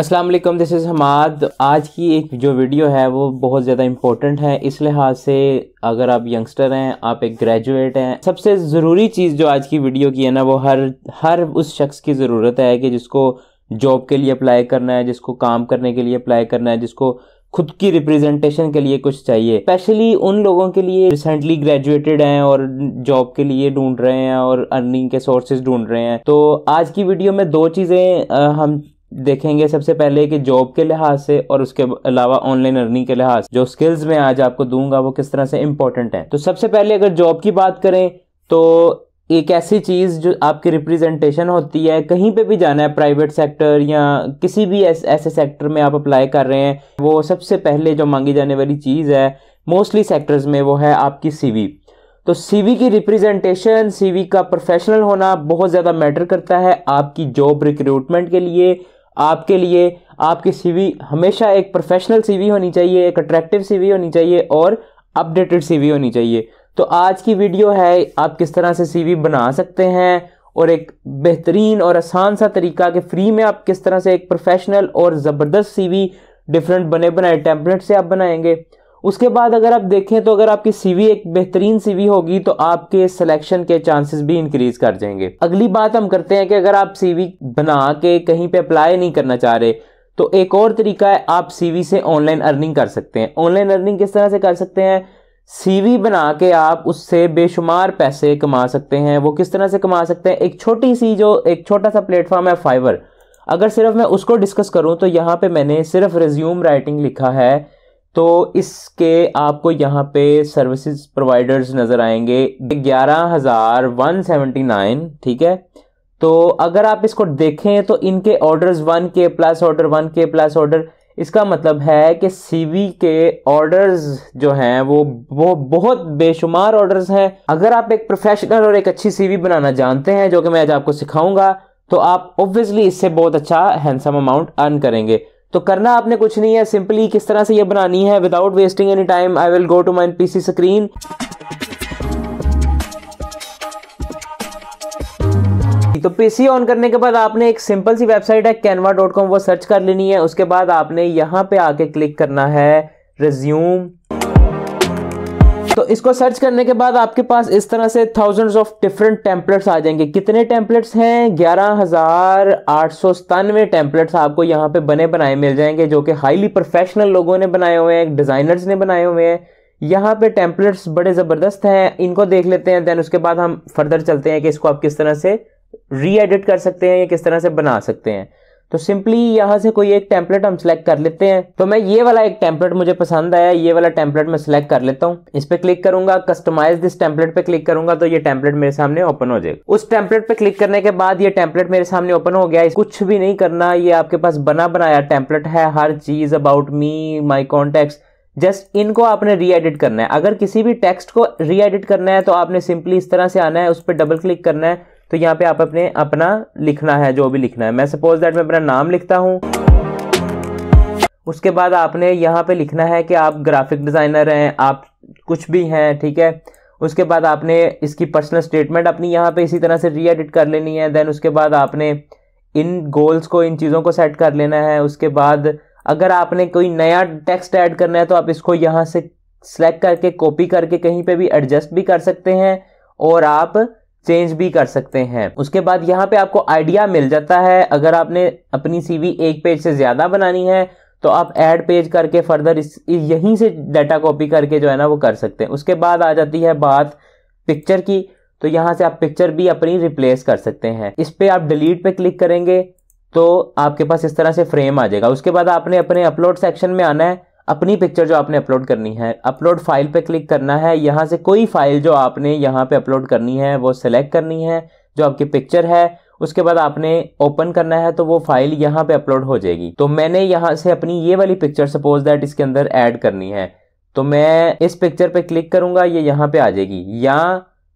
अस्सलाम वालेकुम this is Hammad आज की एक जो वीडियो है वो बहुत ज़्यादा इम्पोर्टेंट है इस लिहाज से अगर आप यंगस्टर हैं आप एक ग्रेजुएट हैं सबसे ज़रूरी चीज़ जो आज की वीडियो की है ना वो हर हर उस शख्स की ज़रूरत है कि जिसको जॉब के लिए अप्लाई करना है जिसको काम करने के लिए अप्लाई करना है जिसको खुद की रिप्रेजेंटेशन के लिए कुछ चाहिए स्पेशली उन लोगों के लिए रिसेंटली ग्रेजुएटेड हैं और जॉब के लिए ढूंढ रहे हैं और अर्निंग के सोर्सेज ढूंढ रहे हैं तो आज की वीडियो में दो चीज़ें हम देखेंगे सबसे पहले कि जॉब के लिहाज से और उसके अलावा ऑनलाइन अर्निंग के लिहाज जो स्किल्स मैं आज आपको दूंगा वो किस तरह से इंपॉर्टेंट है तो सबसे पहले अगर जॉब की बात करें तो एक ऐसी चीज़ जो आपकी रिप्रेजेंटेशन होती है कहीं पे भी जाना है प्राइवेट सेक्टर या किसी भी ऐसे सेक्टर में आप अप्लाई कर रहे हैं वो सबसे पहले जो मांगी जाने वाली चीज़ है मोस्टली सेक्टर्स में वो है आपकी सीवी तो सीवी की रिप्रेजेंटेशन सीवी का प्रोफेशनल होना बहुत ज़्यादा मैटर करता है आपकी जॉब रिक्रूटमेंट के लिए आपके लिए आपकी सीवी हमेशा एक प्रोफेशनल सीवी होनी चाहिए एक अट्रैक्टिव सीवी होनी चाहिए और अपडेटेड सीवी होनी चाहिए तो आज की वीडियो है आप किस तरह से सीवी बना सकते हैं और एक बेहतरीन और आसान सा तरीका कि फ्री में आप किस तरह से एक प्रोफेशनल और ज़बरदस्त सीवी डिफरेंट बने बनाए टेम्पलेट से आप बनाएंगे उसके बाद अगर आप देखें तो अगर आपकी सीवी एक बेहतरीन सीवी होगी तो आपके सिलेक्शन के चांसेस भी इंक्रीज कर जाएंगे अगली बात हम करते हैं कि अगर आप सीवी बना के कहीं पे अप्लाई नहीं करना चाह रहे तो एक और तरीका है आप सीवी से ऑनलाइन अर्निंग कर सकते हैं ऑनलाइन अर्निंग किस तरह से कर सकते हैं सीवी बना के आप उससे बेशुमार पैसे कमा सकते हैं वो किस तरह से कमा सकते हैं एक छोटी सी जो एक छोटा सा प्लेटफॉर्म है फाइवर अगर सिर्फ मैं उसको डिस्कस करूं तो यहाँ पे मैंने सिर्फ रिज्यूम राइटिंग लिखा है तो इसके आपको यहाँ पे सर्विसेज प्रोवाइडर्स नज़र आएंगे ग्यारह हज़ार वन सेवेंटी नाइन ठीक है तो अगर आप इसको देखें तो इनके orders one K plus order one K plus order इसका मतलब है कि सीवी के ऑर्डर्स जो हैं वो वो बहुत बेशुमार ऑर्डर्स हैं अगर आप एक प्रोफेशनल और एक अच्छी सीवी बनाना जानते हैं जो कि मैं आज आपको सिखाऊंगा तो आप ऑब्वियसली इससे बहुत अच्छा हैंडसम अमाउंट अर्न करेंगे तो करना आपने कुछ नहीं है सिंपली किस तरह से ये बनानी है without wasting any time I will go to my PC screen तो पीसी ऑन करने के बाद आपने एक सिंपल सी वेबसाइट है कैनवा डॉट कॉम वो सर्च कर लेनी है उसके बाद आपने यहां पे आके क्लिक करना है रिज्यूम तो इसको सर्च करने के बाद आपके पास इस तरह से थाउजेंड्स ऑफ डिफरेंट टेम्पलेट्स आ जाएंगे कितने टेम्पलेट्स हैं ग्यारह हजार आठ सौ सतानवे टेम्पलेट्स आपको यहाँ पे बने बनाए मिल जाएंगे जो कि हाईली प्रोफेशनल लोगों ने बनाए हुए हैं डिज़ाइनर्स ने बनाए हुए हैं यहाँ पे टेम्पलेट्स बड़े ज़बरदस्त हैं इनको देख लेते हैं देन उसके बाद हम फर्दर चलते हैं कि इसको आप किस तरह से री एडिट कर सकते हैं या किस तरह से बना सकते हैं तो सिंपली यहाँ से कोई एक टेम्पलेट हम सिलेक्ट कर लेते हैं तो मैं ये वाला एक टेम्पलेट मुझे पसंद आया ये वाला टेम्पलेट मैं सिलेक्ट कर लेता हूँ इस पर क्लिक करूंगा कस्टमाइज दिस टेम्पलेट पे क्लिक करूंगा तो ये टेम्पलेट मेरे सामने ओपन हो जाएगा उस टेम्पलेट पे क्लिक करने के बाद ये टेम्पलेट मेरे सामने ओपन हो गया कुछ भी नहीं करना ये आपके पास बना बनाया टेम्पलेट है हर चीज about me my contact just इनको आपने रीएडिट करना है अगर किसी भी टेक्स्ट को री एडिट करना है तो आपने सिंपली इस तरह से आना है उस पर डबल क्लिक करना है तो यहाँ पे आप अपने अपना लिखना है जो भी लिखना है मैं सपोज दैट मैं अपना नाम लिखता हूँ उसके बाद आपने यहाँ पे लिखना है कि आप ग्राफिक डिज़ाइनर हैं आप कुछ भी हैं ठीक है उसके बाद आपने इसकी पर्सनल स्टेटमेंट अपनी यहाँ पे इसी तरह से री एडिट कर लेनी है देन उसके बाद आपने इन गोल्स को इन चीज़ों को सेट कर लेना है उसके बाद अगर आपने कोई नया टेक्स्ट ऐड करना है तो आप इसको यहाँ से सेलेक्ट करके कॉपी करके कहीं पे भी एडजस्ट भी कर सकते हैं और आप चेंज भी कर सकते हैं उसके बाद यहाँ पे आपको आइडिया मिल जाता है अगर आपने अपनी सीवी एक पेज से ज़्यादा बनानी है तो आप ऐड पेज करके फर्दर इस यहीं से डाटा कॉपी करके जो है ना वो कर सकते हैं उसके बाद आ जाती है बात पिक्चर की तो यहाँ से आप पिक्चर भी अपनी रिप्लेस कर सकते हैं इस पर आप डिलीट पे क्लिक करेंगे तो आपके पास इस तरह से फ्रेम आ जाएगा उसके बाद आपने अपने अपलोड सेक्शन में आना है अपनी पिक्चर जो आपने अपलोड करनी है अपलोड फाइल पे क्लिक करना है यहाँ से कोई फाइल जो आपने यहाँ पे अपलोड करनी है वो सिलेक्ट करनी है जो आपकी पिक्चर है उसके बाद आपने ओपन करना है तो वो फाइल यहाँ पे अपलोड हो जाएगी तो मैंने यहाँ से अपनी ये वाली पिक्चर सपोज दैट इसके अंदर ऐड करनी है तो मैं इस पिक्चर पर क्लिक करूँगा ये यहाँ पे आ जाएगी या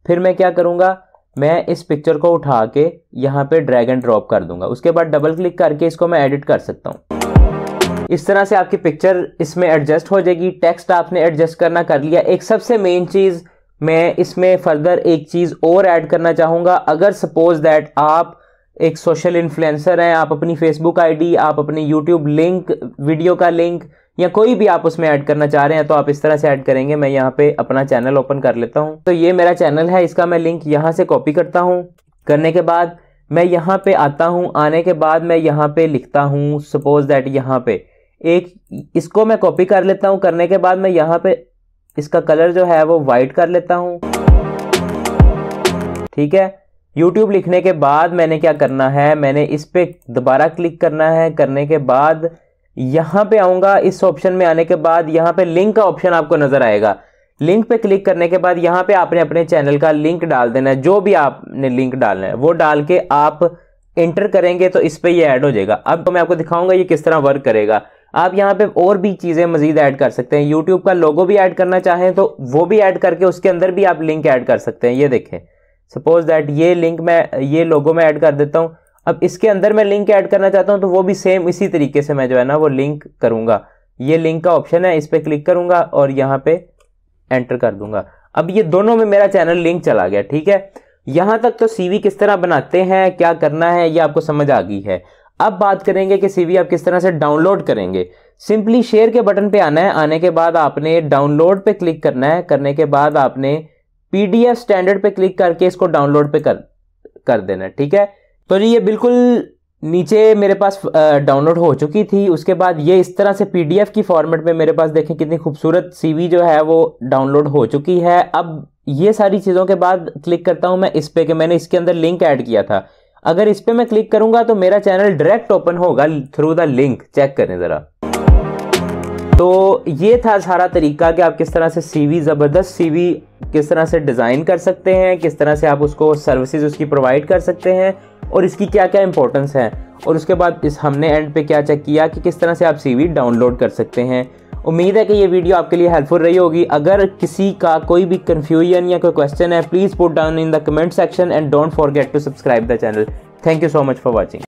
फिर मैं क्या करूँगा मैं इस पिक्चर को उठा के यहाँ पे ड्रैग एंड ड्रॉप कर दूंगा उसके बाद डबल क्लिक करके इसको मैं एडिट कर सकता हूँ इस तरह से आपकी पिक्चर इसमें एडजस्ट हो जाएगी टेक्स्ट आपने एडजस्ट करना कर लिया एक सबसे मेन चीज़ मैं इसमें फर्दर एक चीज़ और ऐड करना चाहूंगा अगर सपोज़ दैट आप एक सोशल इन्फ्लुएंसर हैं आप अपनी फेसबुक आईडी आप अपनी यूट्यूब लिंक वीडियो का लिंक या कोई भी आप उसमें ऐड करना चाह रहे हैं तो आप इस तरह से ऐड करेंगे मैं यहाँ पे अपना चैनल ओपन कर लेता हूँ तो ये मेरा चैनल है इसका मैं लिंक यहाँ से कॉपी करता हूँ करने के बाद मैं यहाँ पे आता हूँ आने के बाद मैं यहाँ पे लिखता हूँ सपोज़ दैट यहाँ पे एक इसको मैं कॉपी कर लेता हूँ करने के बाद मैं यहाँ पे इसका कलर जो है वो वाइट कर लेता हूँ ठीक है YouTube लिखने के बाद मैंने क्या करना है मैंने इस पर दोबारा क्लिक करना है करने के बाद यहाँ पे आऊँगा इस ऑप्शन में आने के बाद यहाँ पे लिंक का ऑप्शन आपको नज़र आएगा लिंक पे क्लिक करने के बाद यहाँ पे आपने अपने चैनल का लिंक डाल देना है जो भी आपने लिंक डालना है वो डाल के आप इंटर करेंगे तो इस पर ये ऐड हो जाएगा अब तो मैं आपको दिखाऊंगा ये किस तरह वर्क करेगा आप यहाँ पे और भी चीज़ें मजीद ऐड कर सकते हैं यूट्यूब का लोगो भी ऐड करना चाहें तो वो भी ऐड करके उसके अंदर भी आप लिंक ऐड कर सकते हैं ये देखें सपोज दैट ये लिंक मैं ये लोगो में ऐड कर देता हूँ अब इसके अंदर मैं लिंक ऐड करना चाहता हूँ तो वो भी सेम इसी तरीके से मैं जो है ना वो लिंक करूँगा ये लिंक का ऑप्शन है इस पर क्लिक करूँगा और यहाँ पे एंटर कर दूंगा अब ये दोनों में मेरा चैनल लिंक चला गया ठीक है यहाँ तक तो सी किस तरह बनाते हैं क्या करना है ये आपको समझ आ गई है अब बात करेंगे कि सीवी आप किस तरह से डाउनलोड करेंगे सिंपली शेयर के बटन पे आना है आने के बाद आपने डाउनलोड पे क्लिक करना है करने के बाद आपने पीडीएफ स्टैंडर्ड पे क्लिक करके इसको डाउनलोड पे कर कर देना है ठीक है तो जी ये बिल्कुल नीचे मेरे पास डाउनलोड हो चुकी थी उसके बाद ये इस तरह से पीडीएफ की फॉर्मेट में मेरे पास देखें कितनी खूबसूरत सीवी जो है वो डाउनलोड हो चुकी है अब ये सारी चीज़ों के बाद क्लिक करता हूँ मैं इस पर कि मैंने इसके अंदर लिंक ऐड किया था अगर इस पर मैं क्लिक करूंगा तो मेरा चैनल डायरेक्ट ओपन होगा थ्रू द लिंक चेक करें ज़रा तो ये था सारा तरीका कि आप किस तरह से सीवी ज़बरदस्त सीवी किस तरह से डिज़ाइन कर सकते हैं किस तरह से आप उसको सर्विसेज उसकी प्रोवाइड कर सकते हैं और इसकी क्या क्या इंपॉर्टेंस है और उसके बाद इस हमने एंड पे क्या चेक किया कि किस तरह से आप सीवी डाउनलोड कर सकते हैं उम्मीद है कि ये वीडियो आपके लिए हेल्पफुल रही होगी अगर किसी का कोई भी कन्फ्यूजन या कोई क्वेश्चन है please put down in the comment section and don't forget to subscribe the channel thank you so much for watching